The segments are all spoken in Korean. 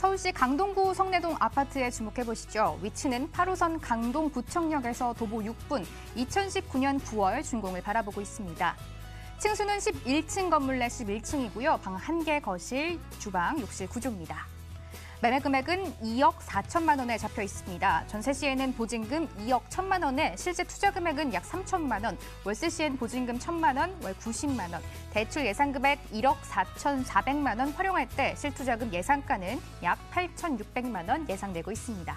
서울시 강동구 성내동 아파트에 주목해 보시죠. 위치는 8호선 강동구청역에서 도보 6분, 2019년 9월 준공을 바라보고 있습니다. 층수는 11층 건물 내 11층이고요. 방 1개, 거실, 주방, 욕실 구조입니다. 매매 금액은 2억 4천만 원에 잡혀 있습니다. 전세 시에는 보증금 2억 1천만 원에 실제 투자 금액은 약 3천만 원, 월세 시엔 보증금 1천만 원, 월 90만 원, 대출 예상 금액 1억 4,400만 원 활용할 때 실투자금 예상가는 약 8,600만 원 예상되고 있습니다.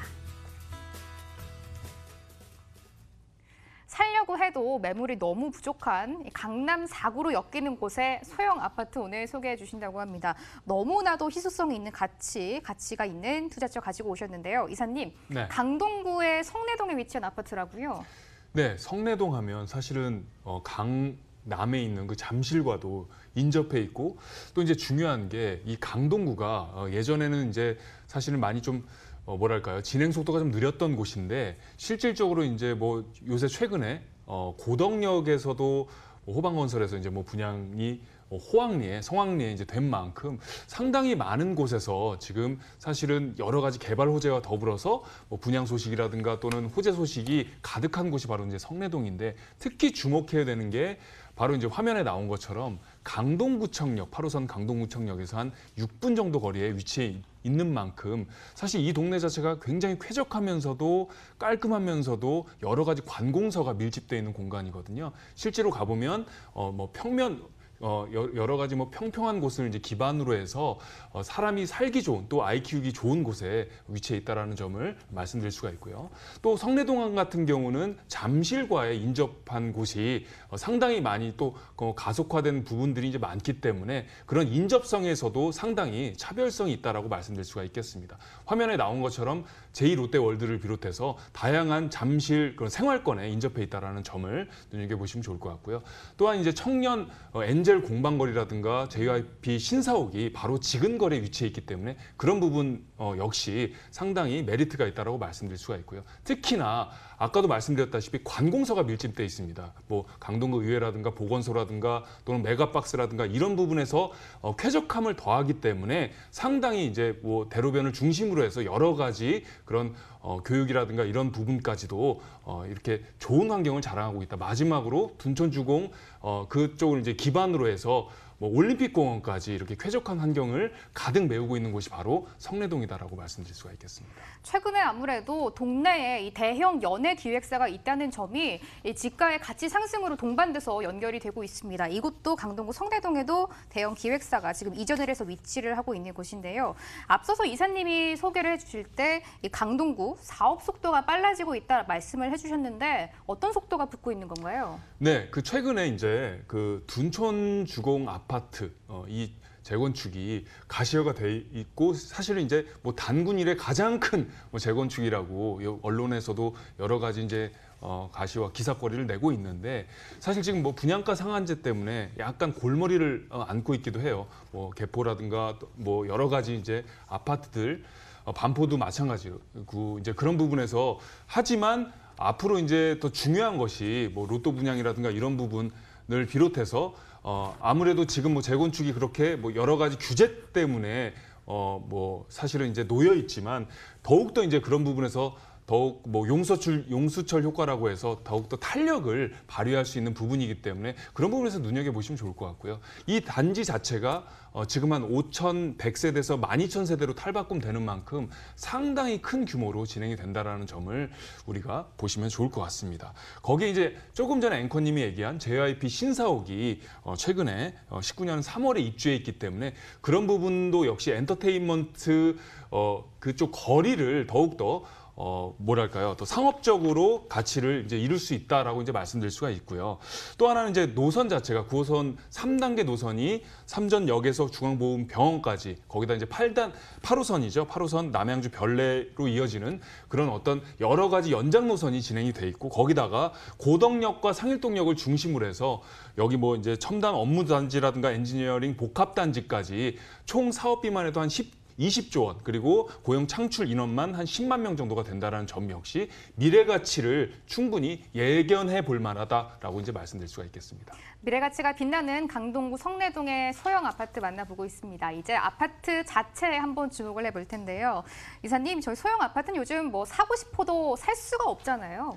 해도 매물이 너무 부족한 강남 4구로 엮이는 곳에 소형 아파트 오늘 소개해 주신다고 합니다. 너무나도 희소성이 있는 가치, 가치가 있는 투자처 가지고 오셨는데요. 이사님, 네. 강동구의 성내동에 위치한 아파트라고요? 네, 성내동 하면 사실은 어, 강 남에 있는 그 잠실과도 인접해 있고 또 이제 중요한 게 이 강동구가 어, 예전에는 이제 사실은 많이 좀 어, 뭐랄까요 진행 속도가 좀 느렸던 곳인데 실질적으로 이제 뭐 요새 최근에 어, 고덕역에서도 뭐 호방건설에서 이제 뭐 분양이 뭐 호황리에 성황리에 이제 된 만큼 상당히 많은 곳에서 지금 사실은 여러 가지 개발 호재와 더불어서 뭐 분양 소식이라든가 또는 호재 소식이 가득한 곳이 바로 이제 성내동인데 특히 주목해야 되는 게 바로 이제 화면에 나온 것처럼 강동구청역, 8호선 강동구청역에서 한 6분 정도 거리에 위치해 있는 만큼 사실 이 동네 자체가 굉장히 쾌적하면서도 깔끔하면서도 여러 가지 관공서가 밀집되어 있는 공간이거든요. 실제로 가보면 어, 뭐 평면 어, 여러 가지 뭐 평평한 곳을 이제 기반으로 해서 어, 사람이 살기 좋은 또 아이 키우기 좋은 곳에 위치해 있다라는 점을 말씀드릴 수가 있고요. 또 성내동항 같은 경우는 잠실과의 인접한 곳이 어, 상당히 많이 또 어, 가속화된 부분들이 이제 많기 때문에 그런 인접성에서도 상당히 차별성이 있다라고 말씀드릴 수가 있겠습니다. 화면에 나온 것처럼 제2 롯데월드를 비롯해서 다양한 잠실 그런 생활권에 인접해 있다라는 점을 눈여겨 보시면 좋을 것 같고요. 또한 이제 청년 어, 엔젤 디젤 공방거리라든가 JYP 신사옥이 바로 지근거리에 위치해 있기 때문에 그런 부분 어, 역시 상당히 메리트가 있다고 말씀드릴 수가 있고요. 특히나 아까도 말씀드렸다시피 관공서가 밀집돼 있습니다. 뭐 강동구 의회라든가 보건소라든가 또는 메가박스라든가 이런 부분에서 어, 쾌적함을 더하기 때문에 상당히 이제 뭐 대로변을 중심으로 해서 여러 가지 그런 어, 교육이라든가 이런 부분까지도 어, 이렇게 좋은 환경을 자랑하고 있다. 마지막으로 둔촌주공 어, 그쪽을 이제 기반으로 해서 뭐 올림픽공원까지 이렇게 쾌적한 환경을 가득 메우고 있는 곳이 바로 성내동이다라고 말씀드릴 수가 있겠습니다. 최근에 아무래도 동네에 대형 연예 기획사가 있다는 점이 집가의 가치 상승으로 동반돼서 연결이 되고 있습니다. 이곳도 강동구 성내동에도 대형 기획사가 지금 이전을 해서 위치를 하고 있는 곳인데요. 앞서서 이사님이 소개를 해주실 때 강동구 사업 속도가 빨라지고 있다 말씀을 해주셨는데 어떤 속도가 붙고 있는 건가요? 네, 그 최근에 이제 그 둔촌 주공 앞 아파트 어, 이 재건축이 가시화가 돼 있고 사실은 이제 뭐 단군 일의 가장 큰 뭐 재건축이라고 언론에서도 여러 가지 이제 어, 가시화 기사거리를 내고 있는데 사실 지금 뭐 분양가 상한제 때문에 약간 골머리를 어, 안고 있기도 해요. 뭐 개포라든가 뭐 여러 가지 이제 아파트들 어, 반포도 마찬가지고 이제 그런 부분에서 하지만 앞으로 이제 더 중요한 것이 뭐 로또 분양이라든가 이런 부분을 비롯해서 어 아무래도 지금 뭐 재건축이 그렇게 뭐 여러 가지 규제 때문에 어뭐 사실은 이제 놓여 있지만 더욱더 이제 그런 부분에서 더욱 뭐 용서출, 용수철 효과라고 해서 더욱더 탄력을 발휘할 수 있는 부분이기 때문에 그런 부분에서 눈여겨보시면 좋을 것 같고요. 이 단지 자체가 어, 지금 한 5,100세대에서 12,000세대로 탈바꿈되는 만큼 상당히 큰 규모로 진행이 된다라는 점을 우리가 보시면 좋을 것 같습니다. 거기에 이제 조금 전에 앵커님이 얘기한 JYP 신사옥이 어, 최근에 어, 19년 3월에 입주했기 때문에 그런 부분도 역시 엔터테인먼트 어, 그쪽 거리를 더욱더 어, 뭐랄까요. 또 상업적으로 가치를 이제 이룰 수 있다라고 이제 말씀드릴 수가 있고요. 또 하나는 이제 노선 자체가 9호선 3단계 노선이 삼전역에서 중앙보훈병원까지 거기다 이제 8단 8호선이죠. 8호선 남양주 별내로 이어지는 그런 어떤 여러 가지 연장 노선이 진행이 돼 있고 거기다가 고덕역과 상일동역을 중심으로 해서 여기 뭐 이제 첨단 업무 단지라든가 엔지니어링 복합 단지까지 총 사업비만 해도 한 10. 20조 원 그리고 고용 창출 인원만 한 10만 명 정도가 된다라는 점 역시 미래 가치를 충분히 예견해 볼 만하다라고 이제 말씀드릴 수가 있겠습니다. 미래 가치가 빛나는 강동구 성내동의 소형 아파트 만나보고 있습니다. 이제 아파트 자체에 한번 주목을 해 볼 텐데요. 이사님, 저희 소형 아파트는 요즘 뭐 사고 싶어도 살 수가 없잖아요.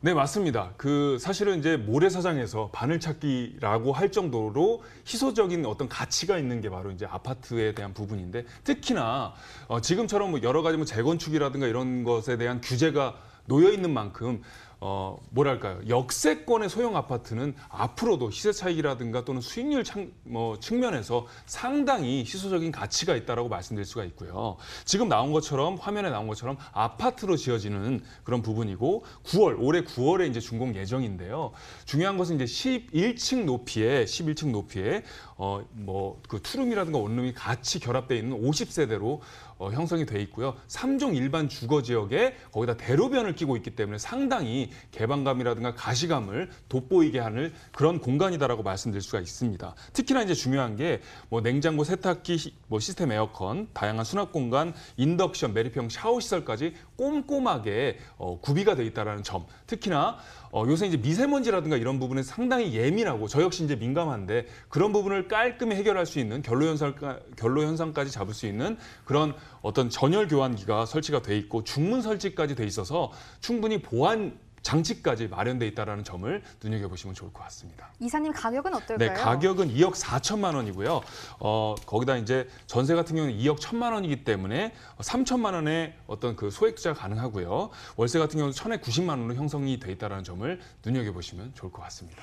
네, 맞습니다. 그 사실은 이제 모래사장에서 바늘 찾기라고 할 정도로 희소적인 어떤 가치가 있는 게 바로 이제 아파트에 대한 부분인데 특히나 어, 지금처럼 뭐 여러 가지 뭐 재건축이라든가 이런 것에 대한 규제가 놓여 있는 만큼 어, 뭐랄까요. 역세권의 소형 아파트는 앞으로도 시세 차익이라든가 또는 수익률 창, 뭐, 측면에서 상당히 시소적인 가치가 있다고 말씀드릴 수가 있고요. 지금 나온 것처럼 화면에 나온 것처럼 아파트로 지어지는 그런 부분이고 9월 올해 9월에 이제 준공 예정인데요. 중요한 것은 이제 11층 높이에 11층 높이에 어, 뭐 그 투룸이라든가 원룸이 같이 결합되어 있는 50세대로 어, 형성이 돼 있고요. 3종 일반 주거 지역에 거기다 대로변을 끼고 있기 때문에 상당히 개방감이라든가 가시감을 돋보이게 하는 그런 공간이다라고 말씀드릴 수가 있습니다. 특히나 이제 중요한 게 뭐 냉장고, 세탁기, 뭐 시스템 에어컨, 다양한 수납 공간, 인덕션, 매립형 샤워 시설까지 꼼꼼하게 어, 구비가 돼 있다라는 점. 특히나 어, 요새 이제 미세먼지라든가 이런 부분에 상당히 예민하고 저 역시 이제 민감한데 그런 부분을 깔끔히 해결할 수 있는 결로 현상 까지 잡을 수 있는 그런 어떤 전열 교환기가 설치가 돼 있고 중문 설치까지 돼 있어서 충분히 보안 장치까지 마련돼 있다는 점을 눈여겨보시면 좋을 것 같습니다. 이사님 가격은 어떨까요? 네, 가격은 2억 4천만 원이고요. 어, 거기다 이제 전세 같은 경우는 2억 1천만 원이기 때문에 3천만 원의 어떤 그 소액 투자 가능하고요. 월세 같은 경우는 1,090만 원으로 형성이 돼 있다는 점 점을 눈여겨보시면 좋을 것 같습니다.